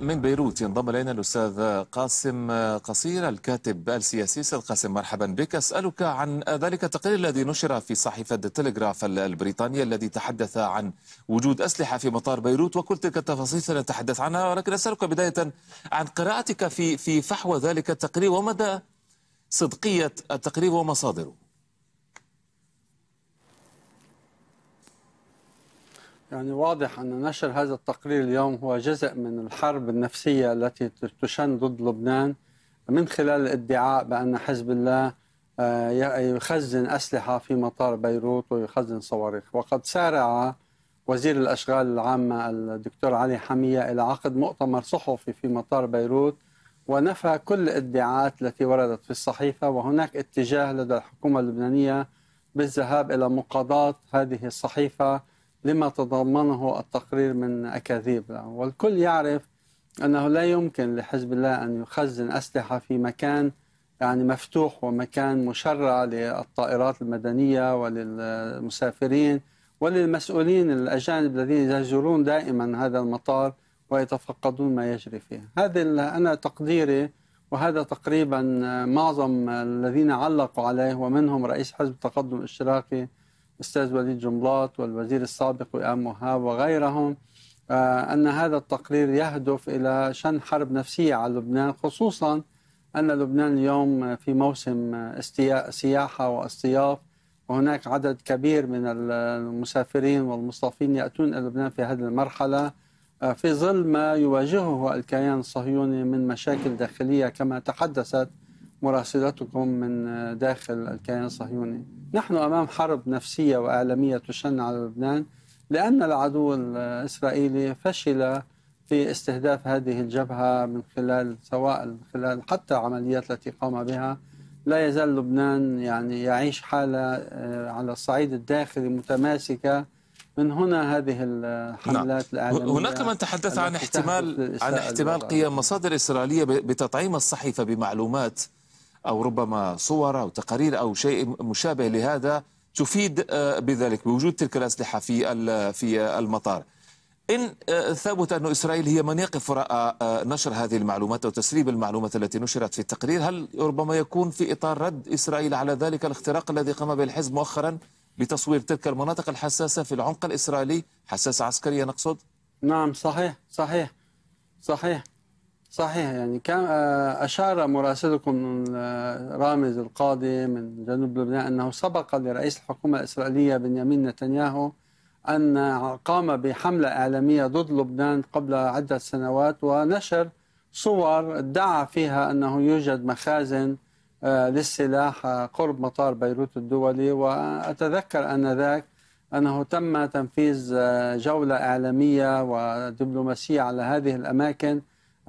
من بيروت ينضم الينا الاستاذ قاسم قصير الكاتب السياسي استاذ قاسم مرحبا بك اسالك عن ذلك التقرير الذي نشر في صحيفه التلغراف البريطانيه الذي تحدث عن وجود اسلحه في مطار بيروت وكل تلك التفاصيل سنتحدث عنها ولكن اسالك بدايه عن قراءتك في في فحوى ذلك التقرير ومدى صدقيه التقرير ومصادره يعني واضح أن نشر هذا التقرير اليوم هو جزء من الحرب النفسية التي تشن ضد لبنان من خلال الادعاء بأن حزب الله آه، يخزن أسلحة في مطار بيروت ويخزن صواريخ وقد سارع وزير الأشغال العامة الدكتور علي حمية إلى عقد مؤتمر صحفي في مطار بيروت ونفى كل الادعاءات التي وردت في الصحيفة وهناك اتجاه لدى الحكومة اللبنانية بالذهاب إلى مقاضاة هذه الصحيفة لما تضمنه التقرير من أكاذيب والكل يعرف أنه لا يمكن لحزب الله أن يخزن أسلحة في مكان يعني مفتوح ومكان مشرع للطائرات المدنية وللمسافرين وللمسؤولين الأجانب الذين يزورون دائما هذا المطار ويتفقدون ما يجري فيه هذا أنا تقديري وهذا تقريبا معظم الذين علقوا عليه ومنهم رئيس حزب التقدم الاشتراكي الأستاذ وليد جنبلاط والوزير السابق وئام مهاب وغيرهم آه، أن هذا التقرير يهدف إلى شن حرب نفسية على لبنان خصوصا أن لبنان اليوم في موسم استياء سياحة واصطياف وهناك عدد كبير من المسافرين والمصطفين يأتون إلى لبنان في هذه المرحلة آه، في ظل ما يواجهه الكيان الصهيوني من مشاكل داخلية كما تحدثت مراسلتكم من داخل الكيان الصهيوني نحن أمام حرب نفسية وإعلامية تشن على لبنان لأن العدو الإسرائيلي فشل في استهداف هذه الجبهة من خلال سواء من خلال حتى العمليات التي قام بها لا يزال لبنان يعني يعيش حالة آه، على الصعيد الداخلي متماسكة من هنا هذه الحملات نعم. الإعلامية هناك من تحدث عن احتمال عن احتمال قيام مصادر إسرائيلية بتطعيم الصحيفة بمعلومات أو ربما صور أو تقارير أو شيء مشابه لهذا تفيد آه، بذلك بوجود تلك الأسلحة في في المطار إن آه، ثبت أن إسرائيل هي من يقف وراء آه، نشر هذه المعلومات أو تسريب المعلومات التي نشرت في التقرير هل ربما يكون في إطار رد إسرائيل على ذلك الاختراق الذي قام به الحزب مؤخرا بتصوير تلك المناطق الحساسة في العمق الإسرائيلي حساسة عسكرية نقصد؟ نعم صحيح صحيح صحيح صحيح يعني كان آه، أشار مراسلكم آه، رامز القاضي من جنوب لبنان أنه سبق لرئيس الحكومة الإسرائيلية بنيامين نتنياهو أن قام بحملة إعلامية ضد لبنان قبل عدة سنوات ونشر صور ادعى فيها أنه يوجد مخازن آه، للسلاح قرب مطار بيروت الدولي وأتذكر أنذاك أنه تم تنفيذ جولة إعلامية ودبلوماسية على هذه الأماكن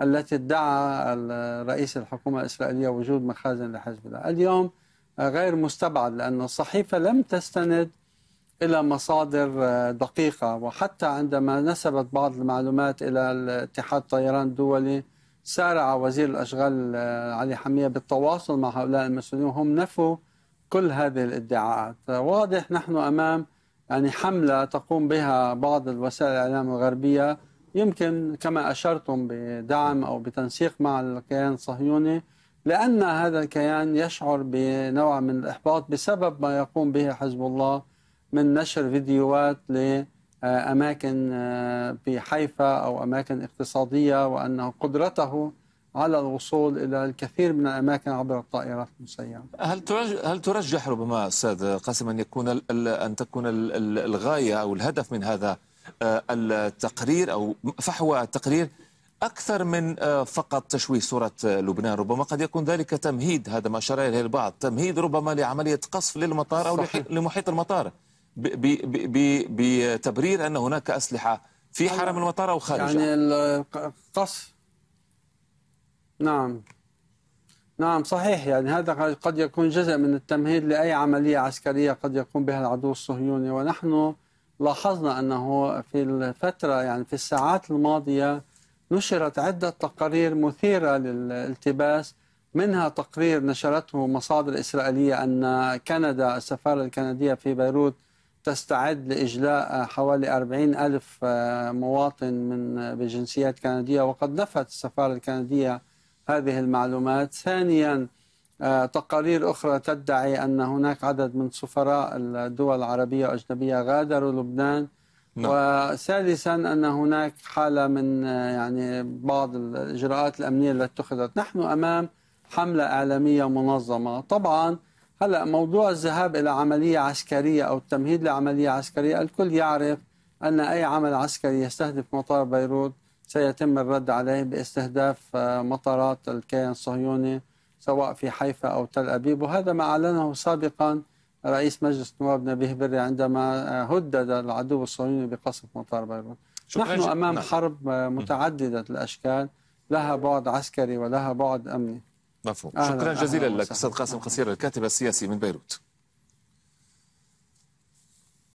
التي ادعى رئيس الحكومة الإسرائيلية وجود مخازن لحزب الله اليوم غير مستبعد لأن الصحيفة لم تستند إلى مصادر دقيقة وحتى عندما نسبت بعض المعلومات إلى الاتحاد الطيران الدولي سارع وزير الأشغال آه، علي حمية بالتواصل مع هؤلاء المسؤولين وهم نفوا كل هذه الادعاءات واضح نحن أمام يعني حملة تقوم بها بعض الوسائل الإعلام الغربية يمكن كما أشرتم بدعم أو بتنسيق مع الكيان الصهيوني لأن هذا الكيان يشعر بنوع من الإحباط بسبب ما يقوم به حزب الله من نشر فيديوهات لأماكن في آه، حيفا أو أماكن اقتصادية وأنه قدرته على الوصول إلى الكثير من الأماكن عبر الطائرات المسيرة هل هل ترجح ربما أستاذ قاسم أن يكون أن تكون الغاية أو الهدف من هذا آه، التقرير أو فحوى التقرير أكثر من آه، فقط تشويه صورة آه، لبنان ربما قد يكون ذلك تمهيد هذا ما أشار إليه البعض تمهيد ربما لعملية قصف للمطار أو صحيح. لمحيط المطار بتبرير أن هناك أسلحة في أيوة. حرم المطار أو خارجه يعني القصف نعم نعم صحيح يعني هذا قد يكون جزء من التمهيد لأي عملية عسكرية قد يقوم بها العدو الصهيوني ونحن لاحظنا أنه في الفترة يعني في الساعات الماضية نشرت عدة تقارير مثيرة للالتباس منها تقرير نشرته مصادر إسرائيلية أن كندا السفارة الكندية في بيروت تستعد لإجلاء حوالي 40 ألف مواطن من بجنسيات كندية وقد نفت السفارة الكندية هذه المعلومات ثانياً آه، تقارير أخرى تدعي أن هناك عدد من سفراء الدول العربية الأجنبية غادروا لبنان نعم. وثالثا أن هناك حالة من آه، يعني بعض الإجراءات الأمنية التي اتخذت نحن أمام حملة إعلامية منظمة طبعا هلا موضوع الذهاب إلى عملية عسكرية أو التمهيد لعملية عسكرية الكل يعرف أن أي عمل عسكري يستهدف مطار بيروت سيتم الرد عليه باستهداف آه، مطارات الكيان الصهيوني سواء في حيفا أو تل أبيب وهذا ما أعلنه سابقا رئيس مجلس نواب نبيه بري عندما هدد العدو الصهيوني بقصف مطار بيروت نحن أمام نعم. حرب متعددة الأشكال لها بعد عسكري ولها بعد أمني مفهوم شكرا جزيلا لك أستاذ قاسم قصير الكاتب السياسي من بيروت